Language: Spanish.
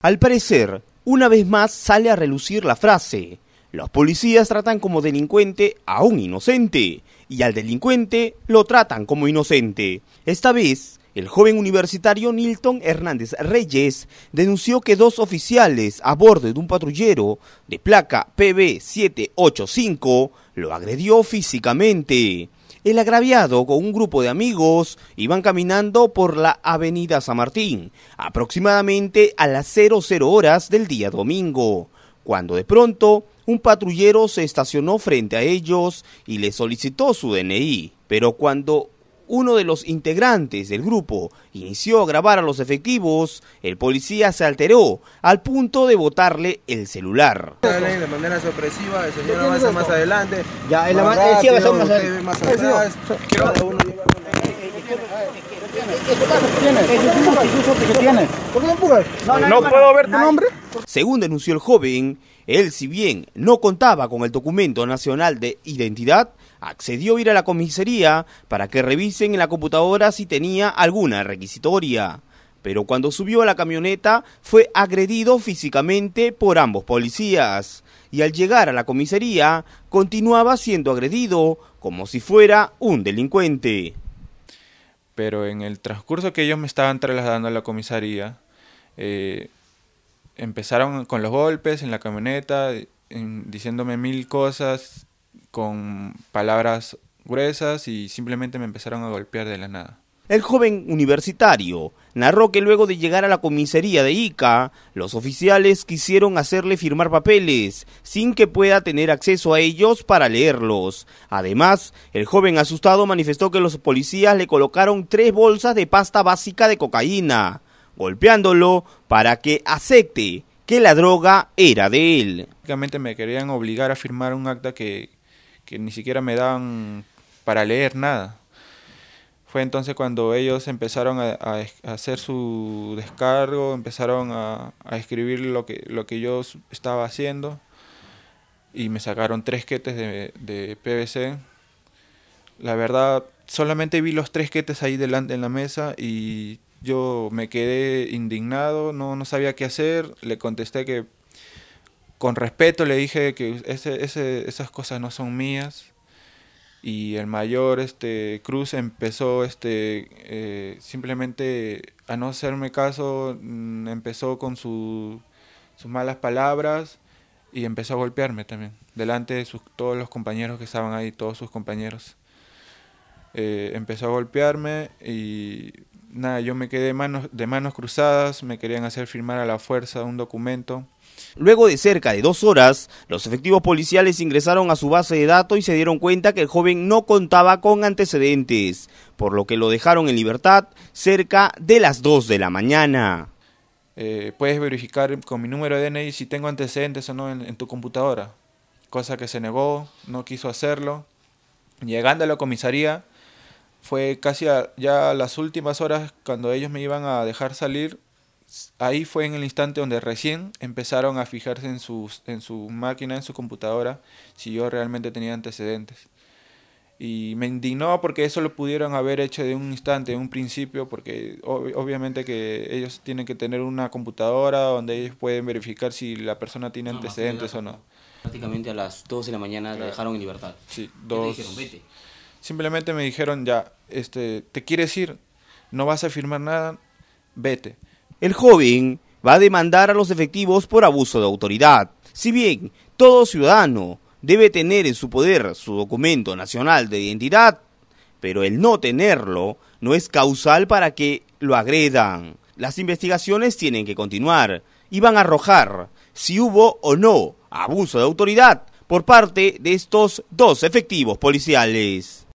Al parecer, una vez más sale a relucir la frase, los policías tratan como delincuente a un inocente y al delincuente lo tratan como inocente. Esta vez, el joven universitario Nilton Hernández Reyes denunció que dos oficiales a bordo de un patrullero de placa PB785 lo agredió físicamente. El agraviado con un grupo de amigos iban caminando por la avenida San Martín, aproximadamente a las 00 horas del día domingo, cuando de pronto un patrullero se estacionó frente a ellos y les solicitó su DNI. Pero cuando uno de los integrantes del grupo inició a grabar a los efectivos, el policía se alteró al punto de botarle el celular. No puedo ver tu nombre. Según denunció el joven, él si bien no contaba con el documento nacional de identidad, accedió a ir a la comisaría para que revisen en la computadora si tenía alguna requisitoria. Pero cuando subió a la camioneta fue agredido físicamente por ambos policías y al llegar a la comisaría continuaba siendo agredido como si fuera un delincuente. Pero en el transcurso que ellos me estaban trasladando a la comisaría, eh, empezaron con los golpes en la camioneta, diciéndome mil cosas con palabras gruesas y simplemente me empezaron a golpear de la nada. El joven universitario narró que luego de llegar a la comisaría de Ica, los oficiales quisieron hacerle firmar papeles sin que pueda tener acceso a ellos para leerlos. Además, el joven asustado manifestó que los policías le colocaron tres bolsas de pasta básica de cocaína, golpeándolo para que acepte que la droga era de él. me querían obligar a firmar un acta que, que ni siquiera me daban para leer nada. Fue entonces cuando ellos empezaron a, hacer su descargo, empezaron a, a, escribir lo que, lo que yo estaba haciendo y me sacaron tres quetes de, de PVC. La verdad, solamente vi los tres quetes ahí delante en la mesa y yo me quedé indignado, no, no sabía qué hacer, le contesté que con respeto le dije que esas cosas no son mías, y el mayor este Cruz empezó este eh, simplemente a no hacerme caso mm, empezó con sus malas palabras y empezó a golpearme también delante de sus, todos los compañeros que estaban ahí todos sus compañeros eh, empezó a golpearme y nada, yo me quedé manos, de manos cruzadas, me querían hacer firmar a la fuerza un documento. Luego de cerca de dos horas, los efectivos policiales ingresaron a su base de datos y se dieron cuenta que el joven no contaba con antecedentes, por lo que lo dejaron en libertad cerca de las dos de la mañana. Eh, puedes verificar con mi número de DNI si tengo antecedentes o no en tu computadora, cosa que se negó, no quiso hacerlo. Llegando a la comisaría, fue casi ya las últimas horas cuando ellos me iban a dejar salir. Ahí fue en el instante donde recién empezaron a fijarse en, sus, en su máquina, en su computadora, si yo realmente tenía antecedentes. Y me indignó porque eso lo pudieron haber hecho de un instante, de un principio, porque obviamente que ellos tienen que tener una computadora donde ellos pueden verificar si la persona tiene antecedentes o no. Prácticamente a las 2 de la mañana la dejaron en libertad. Sí, dos. dijeron, vete. Simplemente me dijeron ya, este, te quieres ir, no vas a firmar nada, vete. El joven va a demandar a los efectivos por abuso de autoridad. Si bien todo ciudadano debe tener en su poder su documento nacional de identidad, pero el no tenerlo no es causal para que lo agredan. Las investigaciones tienen que continuar y van a arrojar si hubo o no abuso de autoridad por parte de estos dos efectivos policiales.